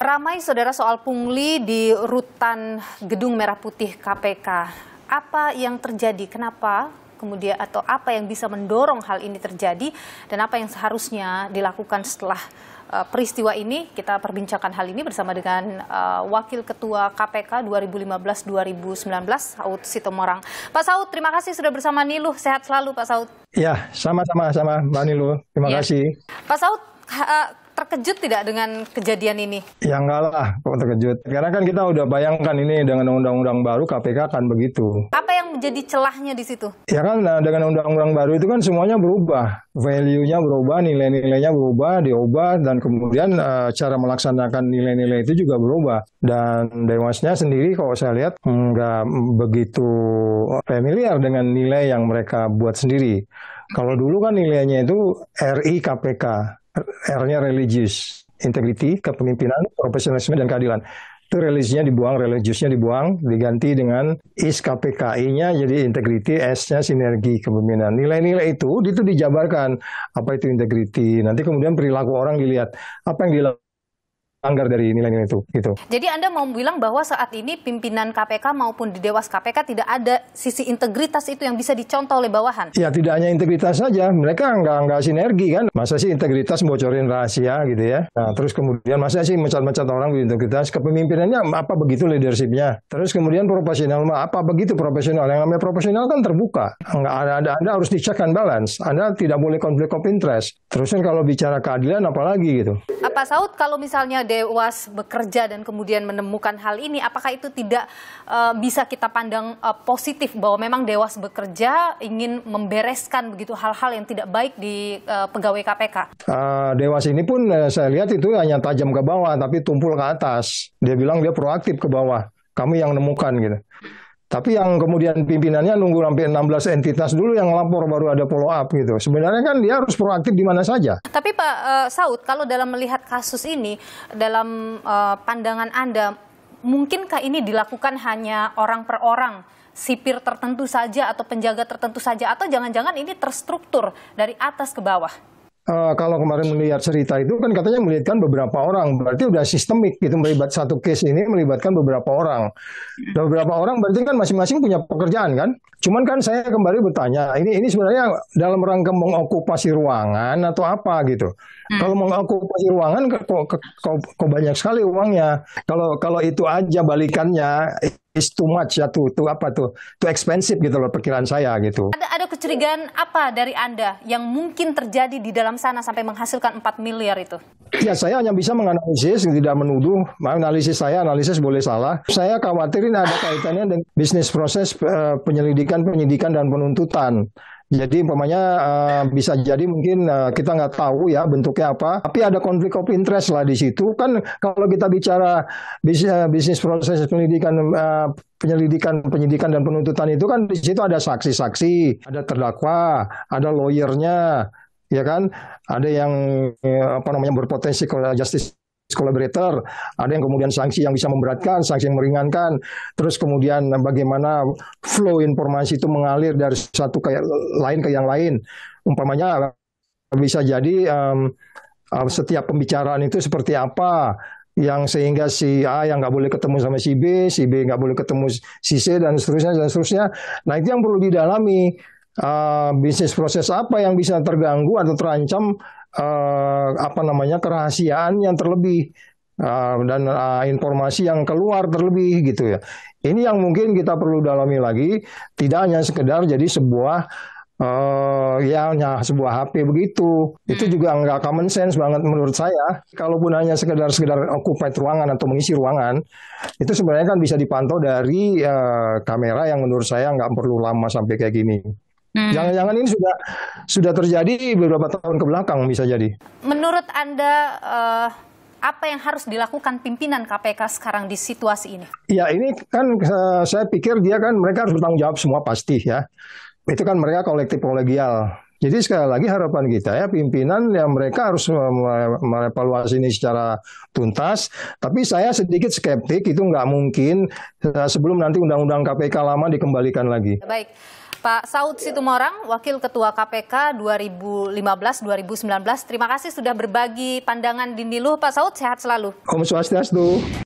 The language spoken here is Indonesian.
Ramai saudara soal pungli di rutan Gedung Merah Putih KPK. Apa yang terjadi? Kenapa kemudian atau apa yang bisa mendorong hal ini terjadi dan apa yang seharusnya dilakukan setelah eh, peristiwa ini? Kita perbincangkan hal ini bersama dengan uh, Wakil Ketua KPK 2015-2019 Saud Sitomorang. Pak Saud, terima kasih sudah bersama Niluh. Sehat selalu Pak Saud. Ya, sama-sama sama Mbak Niluh. Terima ya. kasih. Pak Saud, eh, terkejut tidak dengan kejadian ini? Ya enggak lah, kok terkejut. Karena kan kita udah bayangkan ini dengan undang-undang baru KPK akan begitu. Apa yang menjadi celahnya di situ? Ya kan nah, dengan undang-undang baru itu kan semuanya berubah. Value-nya berubah, nilai-nilainya berubah, diubah, dan kemudian uh, cara melaksanakan nilai-nilai itu juga berubah. Dan Dewasnya sendiri kalau saya lihat nggak begitu familiar dengan nilai yang mereka buat sendiri. Kalau dulu kan nilainya itu RI KPK, R-nya religius, integrity, kepemimpinan, profesionalisme, dan keadilan. Itu religiusnya dibuang, religiusnya dibuang, diganti dengan is KPKI-nya jadi integrity, S-nya sinergi kepemimpinan. Nilai-nilai itu, itu dijabarkan apa itu integrity. Nanti kemudian perilaku orang dilihat apa yang dilakukan Anggar dari nilai-nilai itu. Gitu. Jadi Anda mau bilang bahwa saat ini pimpinan KPK maupun di Dewas KPK tidak ada sisi integritas itu yang bisa dicontoh oleh bawahan? Ya tidak hanya integritas saja, mereka nggak nggak sinergi kan. Masa sih integritas bocorin rahasia gitu ya. Nah, terus kemudian masa sih mencat-mencat orang di integritas kepemimpinannya apa begitu leadershipnya. Terus kemudian profesional apa begitu profesional. Yang namanya profesional kan terbuka. Nggak ada, ada Anda harus dicek and balance. Anda tidak boleh konflik of interest. Terus kan kalau bicara keadilan apalagi gitu. Apa Saud kalau misalnya Dewas bekerja dan kemudian menemukan hal ini, apakah itu tidak uh, bisa kita pandang uh, positif bahwa memang Dewas bekerja ingin membereskan begitu hal-hal yang tidak baik di uh, pegawai KPK? Uh, Dewas ini pun uh, saya lihat itu hanya tajam ke bawah, tapi tumpul ke atas. Dia bilang dia proaktif ke bawah. Kami yang nemukan gitu. Tapi yang kemudian pimpinannya nunggu sampai 16 entitas dulu yang lapor baru ada follow up gitu. Sebenarnya kan dia harus proaktif di mana saja. Tapi Pak uh, Saud, kalau dalam melihat kasus ini, dalam uh, pandangan Anda, mungkinkah ini dilakukan hanya orang per orang? sipir tertentu saja atau penjaga tertentu saja atau jangan-jangan ini terstruktur dari atas ke bawah? uh, kalau kemarin melihat cerita itu kan katanya melibatkan beberapa orang. Berarti udah sistemik gitu melibat satu case ini melibatkan beberapa orang. Dan beberapa orang berarti kan masing-masing punya pekerjaan kan? Cuman kan saya kembali bertanya, ini ini sebenarnya dalam rangka mengokupasi ruangan atau apa gitu. Hmm. Kalau mengokupasi ruangan kok, kok, kok, kok banyak sekali uangnya. Kalau kalau itu aja balikannya is too much ya tuh tuh apa tuh too expensive gitu loh perkiraan saya gitu. Ada ada kecurigaan apa dari Anda yang mungkin terjadi di dalam sana sampai menghasilkan 4 miliar itu? Ya saya hanya bisa menganalisis tidak menuduh. Analisis saya analisis boleh salah. Saya khawatirin ada kaitannya dengan bisnis proses eh, penyelidikan, penyidikan dan penuntutan. Jadi umpamanya uh, bisa jadi mungkin uh, kita nggak tahu ya bentuknya apa, tapi ada konflik of interest lah di situ. Kan kalau kita bicara bis, uh, bisnis proses penyelidikan uh, penyelidikan penyidikan dan penuntutan itu kan di situ ada saksi-saksi, ada terdakwa, ada lawyernya, ya kan? Ada yang apa namanya berpotensi justice collaborator, ada yang kemudian sanksi yang bisa memberatkan, sanksi yang meringankan, terus kemudian bagaimana flow informasi itu mengalir dari satu ke lain ke yang lain. Umpamanya bisa jadi um, setiap pembicaraan itu seperti apa yang sehingga si A yang nggak boleh ketemu sama si B, si B nggak boleh ketemu si C dan seterusnya dan seterusnya. Nah itu yang perlu didalami. Uh, bisnis proses apa yang bisa terganggu atau terancam Eh, apa namanya kerahasiaan yang terlebih eh, dan eh, informasi yang keluar terlebih gitu ya. Ini yang mungkin kita perlu dalami lagi, tidak hanya sekedar jadi sebuah Uh, ya, ya sebuah HP begitu hmm. itu juga nggak common sense banget menurut saya. Kalaupun hanya sekedar sekedar occupied ruangan atau mengisi ruangan, itu sebenarnya kan bisa dipantau dari uh, kamera yang menurut saya nggak perlu lama sampai kayak gini jangan hmm. Jangan-jangan ini sudah sudah terjadi beberapa tahun ke belakang bisa jadi. Menurut Anda uh, apa yang harus dilakukan pimpinan KPK sekarang di situasi ini? Ya, ini kan uh, saya pikir dia kan mereka harus bertanggung jawab semua pasti ya. Itu kan mereka kolektif kolegial. Jadi sekali lagi harapan kita ya pimpinan yang mereka harus merevaluasi ini secara tuntas. Tapi saya sedikit skeptik itu nggak mungkin eh, sebelum nanti undang-undang KPK lama dikembalikan lagi. Baik. Pak Saud ya. Situmorang, Wakil Ketua KPK 2015-2019, terima kasih sudah berbagi pandangan di Niluh. Pak Saud, sehat selalu. Om Swastiastu.